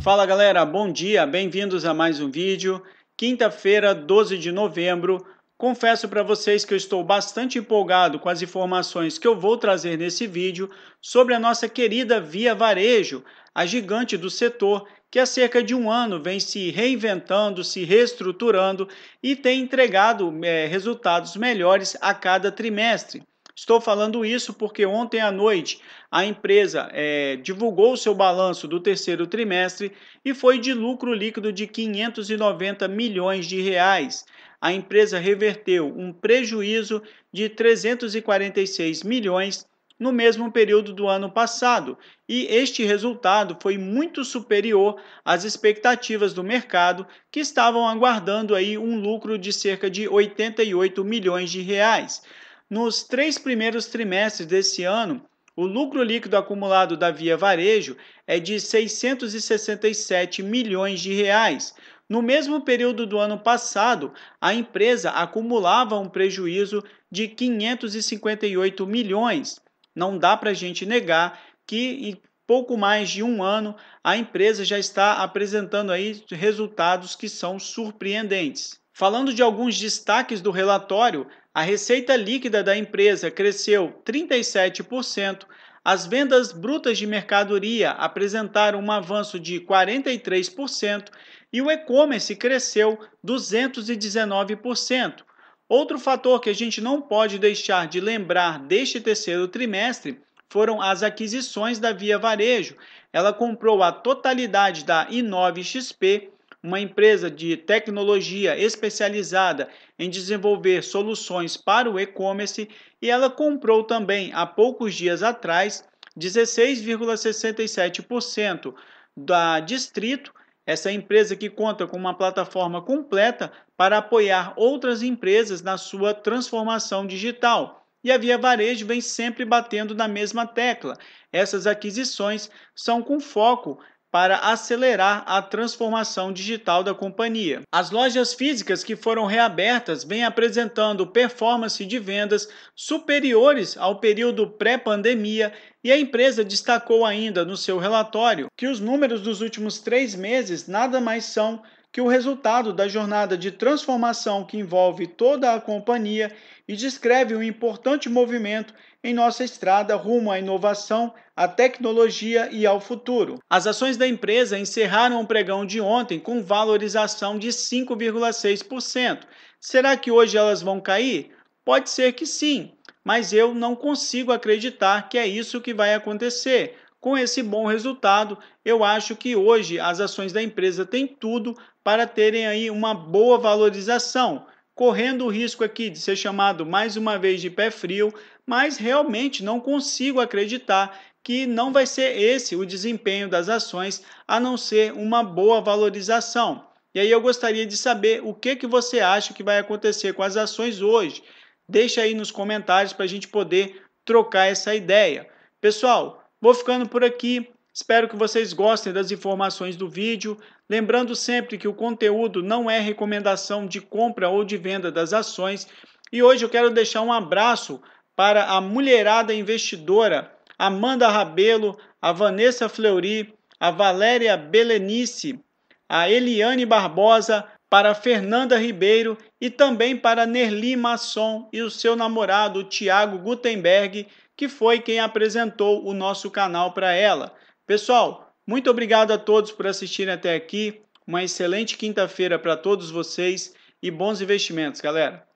Fala galera, bom dia, bem-vindos a mais um vídeo. Quinta-feira, 12 de novembro. Confesso para vocês que eu estou bastante empolgado com as informações que eu vou trazer nesse vídeo sobre a nossa querida Via Varejo, a gigante do setor que há cerca de um ano vem se reinventando, se reestruturando e tem entregado é, resultados melhores a cada trimestre. Estou falando isso porque ontem à noite a empresa é, divulgou seu balanço do terceiro trimestre e foi de lucro líquido de 590 milhões de reais. A empresa reverteu um prejuízo de 346 milhões no mesmo período do ano passado, e este resultado foi muito superior às expectativas do mercado, que estavam aguardando aí um lucro de cerca de 88 milhões de reais. Nos três primeiros trimestres desse ano, o lucro líquido acumulado da Via Varejo é de 667 milhões de reais. No mesmo período do ano passado, a empresa acumulava um prejuízo de 558 milhões. Não dá para a gente negar que em pouco mais de um ano a empresa já está apresentando aí resultados que são surpreendentes. Falando de alguns destaques do relatório, a receita líquida da empresa cresceu 37%, as vendas brutas de mercadoria apresentaram um avanço de 43% e o e-commerce cresceu 219%. Outro fator que a gente não pode deixar de lembrar deste terceiro trimestre foram as aquisições da Via Varejo. Ela comprou a totalidade da I9XP uma empresa de tecnologia especializada em desenvolver soluções para o e-commerce, e ela comprou também há poucos dias atrás 16,67% da Distrito, essa empresa que conta com uma plataforma completa para apoiar outras empresas na sua transformação digital. E a Via Varejo vem sempre batendo na mesma tecla. Essas aquisições são com foco para acelerar a transformação digital da companhia. As lojas físicas que foram reabertas vêm apresentando performance de vendas superiores ao período pré-pandemia e a empresa destacou ainda no seu relatório que os números dos últimos três meses nada mais são que o resultado da jornada de transformação que envolve toda a companhia e descreve um importante movimento em nossa estrada rumo à inovação, à tecnologia e ao futuro. As ações da empresa encerraram o pregão de ontem com valorização de 5,6%. Será que hoje elas vão cair? Pode ser que sim, mas eu não consigo acreditar que é isso que vai acontecer com esse bom resultado, eu acho que hoje as ações da empresa têm tudo para terem aí uma boa valorização, correndo o risco aqui de ser chamado mais uma vez de pé frio, mas realmente não consigo acreditar que não vai ser esse o desempenho das ações, a não ser uma boa valorização. E aí eu gostaria de saber o que, que você acha que vai acontecer com as ações hoje. Deixa aí nos comentários para a gente poder trocar essa ideia. Pessoal, Vou ficando por aqui. Espero que vocês gostem das informações do vídeo. Lembrando sempre que o conteúdo não é recomendação de compra ou de venda das ações. E hoje eu quero deixar um abraço para a mulherada investidora Amanda Rabelo, a Vanessa Fleury, a Valéria Belenice, a Eliane Barbosa, para Fernanda Ribeiro e também para Nerli Masson e o seu namorado Tiago Gutenberg, que foi quem apresentou o nosso canal para ela. Pessoal, muito obrigado a todos por assistirem até aqui. Uma excelente quinta-feira para todos vocês e bons investimentos, galera.